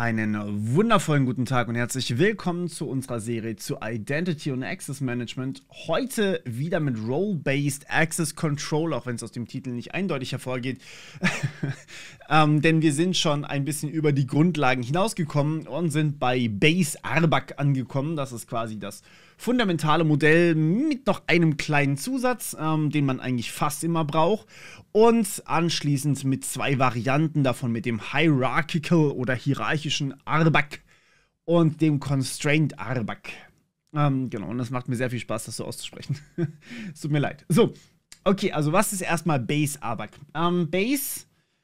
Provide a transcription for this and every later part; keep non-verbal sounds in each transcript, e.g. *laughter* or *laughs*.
Einen wundervollen guten Tag und herzlich willkommen zu unserer Serie zu Identity und Access Management. Heute wieder mit Role-Based Access Control, auch wenn es aus dem Titel nicht eindeutig hervorgeht. *laughs* ähm, denn wir sind schon ein bisschen über die Grundlagen hinausgekommen und sind bei Base Arbac angekommen. Das ist quasi das fundamentale Modell mit noch einem kleinen Zusatz, ähm, den man eigentlich fast immer braucht. Und anschließend mit zwei Varianten davon, mit dem Hierarchical oder hierarchischen Arbak und dem Constraint Arbak. Ähm, genau, und das macht mir sehr viel Spaß, das so auszusprechen. *laughs* es tut mir leid. So, okay, also was ist erstmal Base Arbak? Ähm, Base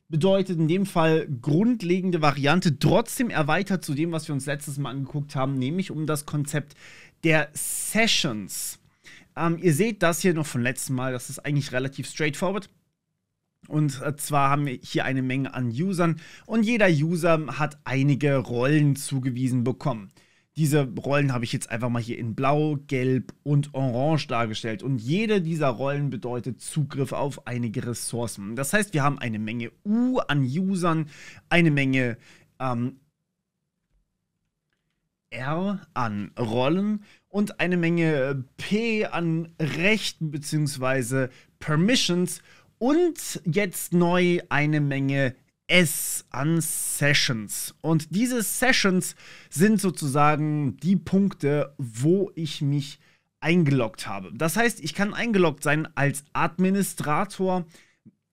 bedeutet in dem Fall grundlegende Variante, trotzdem erweitert zu dem, was wir uns letztes Mal angeguckt haben, nämlich um das Konzept der Sessions. Ähm, ihr seht das hier noch vom letzten Mal, das ist eigentlich relativ straightforward. Und äh, zwar haben wir hier eine Menge an Usern und jeder User hat einige Rollen zugewiesen bekommen. Diese Rollen habe ich jetzt einfach mal hier in Blau, Gelb und Orange dargestellt. Und jede dieser Rollen bedeutet Zugriff auf einige Ressourcen. Das heißt, wir haben eine Menge U an Usern, eine Menge ähm, R an Rollen und eine Menge P an Rechten bzw. Permissions und jetzt neu eine Menge S an Sessions. Und diese Sessions sind sozusagen die Punkte, wo ich mich eingeloggt habe. Das heißt, ich kann eingeloggt sein als Administrator,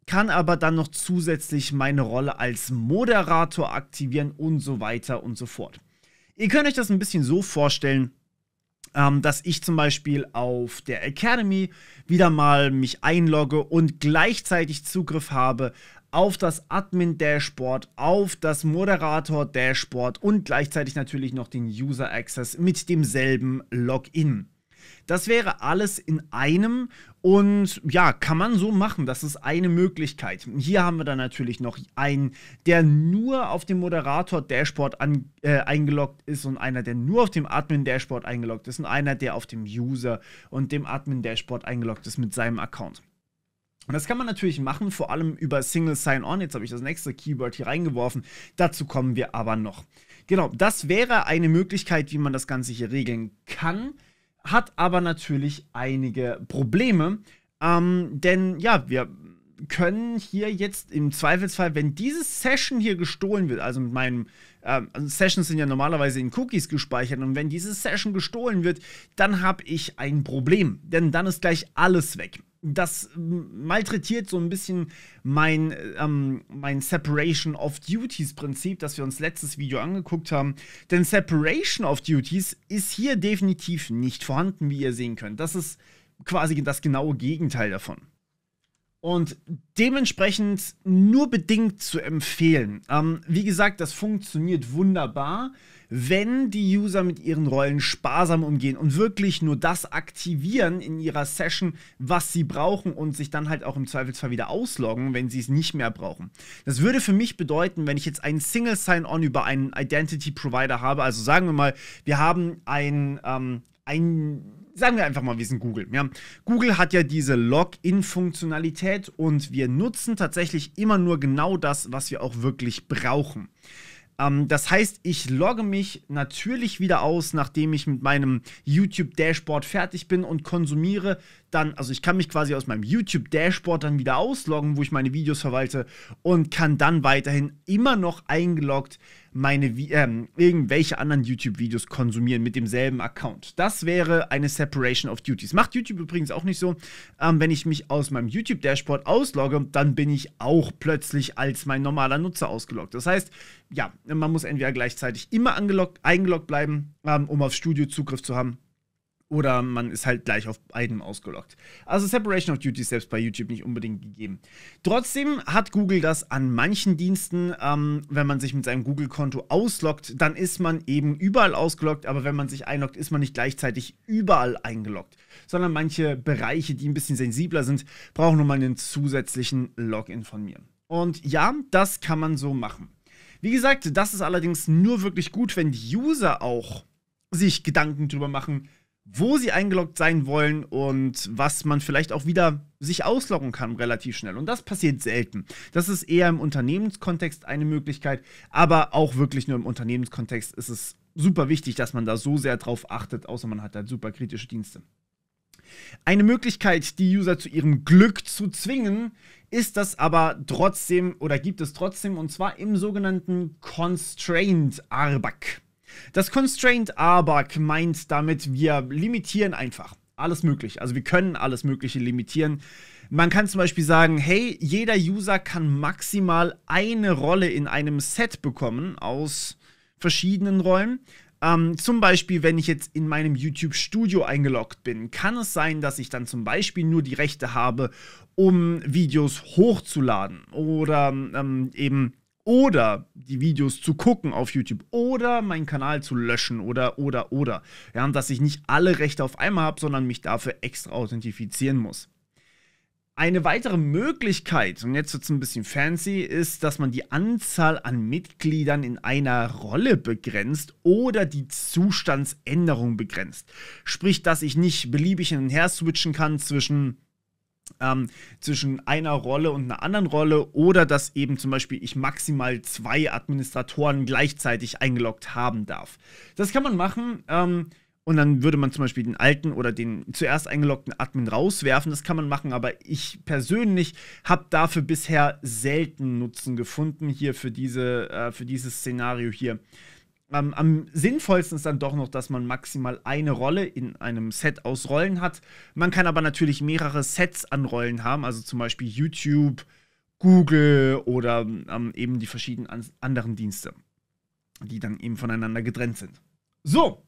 kann aber dann noch zusätzlich meine Rolle als Moderator aktivieren und so weiter und so fort. Ihr könnt euch das ein bisschen so vorstellen, ähm, dass ich zum Beispiel auf der Academy wieder mal mich einlogge und gleichzeitig Zugriff habe auf das Admin-Dashboard, auf das Moderator-Dashboard und gleichzeitig natürlich noch den User-Access mit demselben Login. Das wäre alles in einem und ja, kann man so machen. Das ist eine Möglichkeit. Hier haben wir dann natürlich noch einen, der nur auf dem Moderator-Dashboard äh, eingeloggt ist und einer, der nur auf dem Admin-Dashboard eingeloggt ist und einer, der auf dem User und dem Admin-Dashboard eingeloggt ist mit seinem Account. Und das kann man natürlich machen, vor allem über Single Sign-On. Jetzt habe ich das nächste Keyword hier reingeworfen. Dazu kommen wir aber noch. Genau, das wäre eine Möglichkeit, wie man das Ganze hier regeln kann hat aber natürlich einige Probleme. Ähm, denn ja, wir können hier jetzt im Zweifelsfall, wenn diese Session hier gestohlen wird, also mit meinem, äh, Sessions sind ja normalerweise in Cookies gespeichert und wenn diese Session gestohlen wird, dann habe ich ein Problem, denn dann ist gleich alles weg das malträtiert so ein bisschen mein, ähm, mein Separation of Duties Prinzip, das wir uns letztes Video angeguckt haben. Denn Separation of Duties ist hier definitiv nicht vorhanden, wie ihr sehen könnt. Das ist quasi das genaue Gegenteil davon. Und dementsprechend nur bedingt zu empfehlen. Ähm, wie gesagt, das funktioniert wunderbar. Wenn die User mit ihren Rollen sparsam umgehen und wirklich nur das aktivieren in ihrer Session, was sie brauchen und sich dann halt auch im Zweifelsfall wieder ausloggen, wenn sie es nicht mehr brauchen. Das würde für mich bedeuten, wenn ich jetzt einen Single Sign-On über einen Identity Provider habe, also sagen wir mal, wir haben ein, ähm, ein sagen wir einfach mal, wir sind Google. Ja. Google hat ja diese Login-Funktionalität und wir nutzen tatsächlich immer nur genau das, was wir auch wirklich brauchen. Ähm, das heißt, ich logge mich natürlich wieder aus, nachdem ich mit meinem YouTube-Dashboard fertig bin und konsumiere dann, also ich kann mich quasi aus meinem YouTube-Dashboard dann wieder ausloggen, wo ich meine Videos verwalte und kann dann weiterhin immer noch eingeloggt meine ähm, irgendwelche anderen YouTube-Videos konsumieren mit demselben Account. Das wäre eine Separation of Duties. Macht YouTube übrigens auch nicht so. Ähm, wenn ich mich aus meinem YouTube-Dashboard auslogge, dann bin ich auch plötzlich als mein normaler Nutzer ausgeloggt. Das heißt, ja, man muss entweder gleichzeitig immer eingeloggt bleiben, ähm, um auf Studio Zugriff zu haben oder man ist halt gleich auf beiden ausgelockt. Also Separation of Duties selbst bei YouTube nicht unbedingt gegeben. Trotzdem hat Google das an manchen Diensten, ähm, wenn man sich mit seinem Google-Konto ausloggt, dann ist man eben überall ausgeloggt, aber wenn man sich einloggt, ist man nicht gleichzeitig überall eingeloggt, sondern manche Bereiche, die ein bisschen sensibler sind, brauchen nochmal einen zusätzlichen Login von mir. Und ja, das kann man so machen. Wie gesagt, das ist allerdings nur wirklich gut, wenn die User auch sich Gedanken drüber machen, wo sie eingeloggt sein wollen und was man vielleicht auch wieder sich ausloggen kann relativ schnell. Und das passiert selten. Das ist eher im Unternehmenskontext eine Möglichkeit, aber auch wirklich nur im Unternehmenskontext ist es super wichtig, dass man da so sehr drauf achtet, außer man hat halt super kritische Dienste. Eine Möglichkeit, die User zu ihrem Glück zu zwingen, ist das aber trotzdem oder gibt es trotzdem und zwar im sogenannten Constraint ARBAC. Das Constraint ABAC meint damit, wir limitieren einfach alles Mögliche. Also wir können alles Mögliche limitieren. Man kann zum Beispiel sagen, hey, jeder User kann maximal eine Rolle in einem Set bekommen aus verschiedenen Rollen. Ähm, zum Beispiel, wenn ich jetzt in meinem YouTube Studio eingeloggt bin, kann es sein, dass ich dann zum Beispiel nur die Rechte habe, um Videos hochzuladen oder ähm, eben oder die Videos zu gucken auf YouTube oder meinen Kanal zu löschen oder oder oder. Ja, und dass ich nicht alle Rechte auf einmal habe, sondern mich dafür extra authentifizieren muss. Eine weitere Möglichkeit, und jetzt wird es ein bisschen fancy, ist, dass man die Anzahl an Mitgliedern in einer Rolle begrenzt oder die Zustandsänderung begrenzt. Sprich, dass ich nicht beliebig hin und her switchen kann zwischen ähm, zwischen einer Rolle und einer anderen Rolle oder dass eben zum Beispiel ich maximal zwei Administratoren gleichzeitig eingeloggt haben darf. Das kann man machen. Ähm, und dann würde man zum Beispiel den alten oder den zuerst eingeloggten Admin rauswerfen. Das kann man machen, aber ich persönlich habe dafür bisher selten Nutzen gefunden hier für, diese, äh, für dieses Szenario hier am, am, sinnvollsten ist dann doch noch, dass man maximal eine Rolle in einem Set aus Rollen hat. Man kann aber natürlich mehrere Sets an Rollen haben, also zum Beispiel YouTube, Google oder ähm, eben die verschiedenen an anderen Dienste, die dann eben voneinander getrennt sind. So,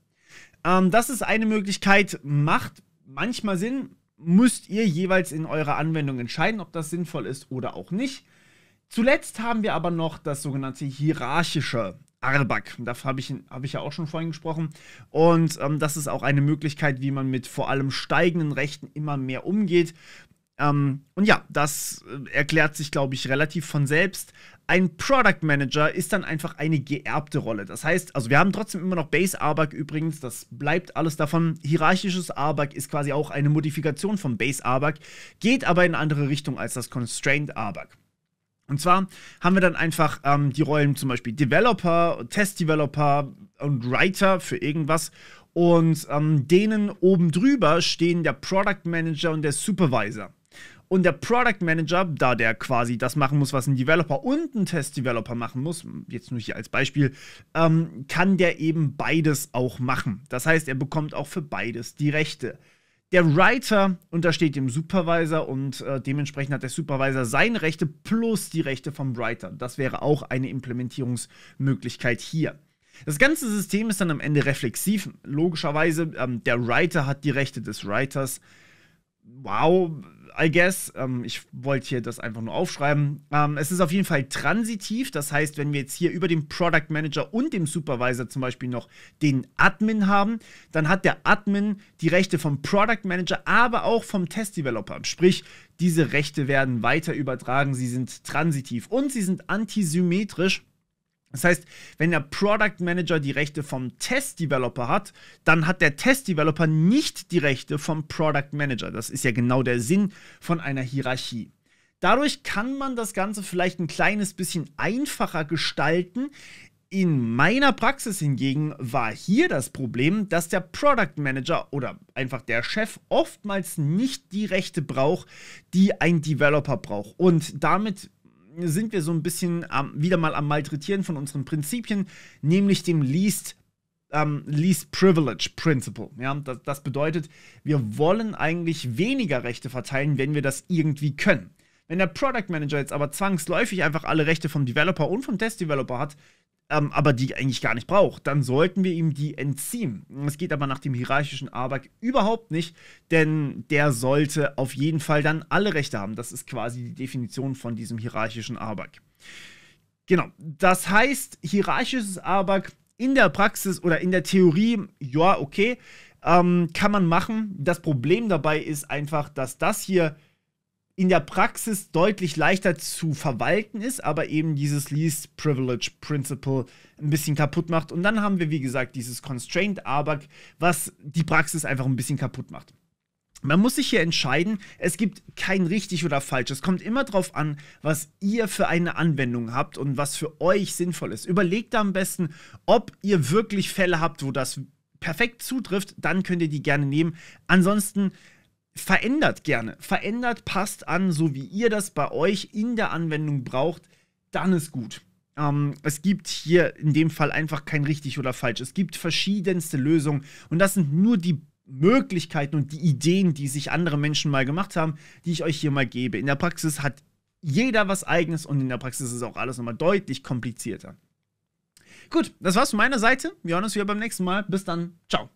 ähm, das ist eine Möglichkeit, macht manchmal Sinn, müsst ihr jeweils in eurer Anwendung entscheiden, ob das sinnvoll ist oder auch nicht. Zuletzt haben wir aber noch das sogenannte hierarchische Arbak. Davon habe ich, hab ich ja auch schon vorhin gesprochen. Und ähm, das ist auch eine Möglichkeit, wie man mit vor allem steigenden Rechten immer mehr umgeht. Ähm, und ja, das äh, erklärt sich, glaube ich, relativ von selbst. Ein Product Manager ist dann einfach eine geerbte Rolle. Das heißt, also wir haben trotzdem immer noch Base ARBAC übrigens, das bleibt alles davon. Hierarchisches ARBAC ist quasi auch eine Modifikation von Base ARBAC, geht aber in eine andere Richtung als das Constrained ARBAC. Und zwar haben wir dann einfach ähm, die Rollen zum Beispiel Developer, Test-Developer und Writer für irgendwas. Und ähm, denen oben drüber stehen der Product Manager und der Supervisor. Und der Product Manager, da der quasi das machen muss, was ein Developer und ein Test-Developer machen muss, jetzt nur hier als Beispiel, ähm, kann der eben beides auch machen. Das heißt, er bekommt auch für beides die Rechte. Der Writer untersteht dem Supervisor und äh, dementsprechend hat der Supervisor seine Rechte plus die Rechte vom Writer. Das wäre auch eine Implementierungsmöglichkeit hier. Das ganze System ist dann am Ende reflexiv. Logischerweise, ähm, der Writer hat die Rechte des Writers, wow, I guess. Ähm, ich wollte hier das einfach nur aufschreiben. Ähm, es ist auf jeden Fall transitiv. Das heißt, wenn wir jetzt hier über dem Product Manager und dem Supervisor zum Beispiel noch den Admin haben, dann hat der Admin die Rechte vom Product Manager, aber auch vom Test Developer. Sprich, diese Rechte werden weiter übertragen. Sie sind transitiv und sie sind antisymmetrisch. Das heißt, wenn der Product Manager die Rechte vom Test Developer hat, dann hat der Test Developer nicht die Rechte vom Product Manager. Das ist ja genau der Sinn von einer Hierarchie. Dadurch kann man das Ganze vielleicht ein kleines bisschen einfacher gestalten. In meiner Praxis hingegen war hier das Problem, dass der Product Manager oder einfach der Chef oftmals nicht die Rechte braucht, die ein Developer braucht. Und damit sind wir so ein bisschen ähm, wieder mal am Malträtieren von unseren Prinzipien, nämlich dem Least um, ähm, Least Privilege Principle. Ja, das, das, bedeutet, wir wollen eigentlich weniger Rechte verteilen, wenn wir das irgendwie können. Wenn der Product Manager jetzt aber zwangsläufig einfach alle Rechte vom Developer und vom Test Developer hat, ähm, aber die eigentlich gar nicht braucht, dann sollten wir ihm die entziehen. Es geht aber nach dem hierarchischen Arbeit überhaupt nicht, denn der sollte auf jeden Fall dann alle Rechte haben. Das ist quasi die Definition von diesem hierarchischen Arbeit. Genau, das heißt, hierarchisches Arbeit in der Praxis oder in der Theorie, ja, okay, ähm, kann man machen. Das Problem dabei ist einfach, dass das hier in der Praxis deutlich leichter zu verwalten ist, aber eben dieses Least Privilege Principle ein bisschen kaputt macht. Und dann haben wir, wie gesagt, dieses Constraint ABAC, was die Praxis einfach ein bisschen kaputt macht. Man muss sich hier entscheiden, es gibt kein richtig oder falsch. Es kommt immer darauf an, was ihr für eine Anwendung habt und was für euch sinnvoll ist. Überlegt da am besten, ob ihr wirklich Fälle habt, wo das perfekt zutrifft, dann könnt ihr die gerne nehmen. Ansonsten verändert gerne. Verändert, passt an, so wie ihr das bei euch in der Anwendung braucht, dann ist gut. Ähm, es gibt hier in dem Fall einfach kein richtig oder falsch. Es gibt verschiedenste Lösungen und das sind nur die Möglichkeiten und die Ideen, die sich andere Menschen mal gemacht haben, die ich euch hier mal gebe. In der Praxis hat jeder was eigenes und in der Praxis ist auch alles nochmal deutlich komplizierter. Gut, das war's von meiner Seite. Wir hören uns wieder beim nächsten Mal. Bis dann. Ciao.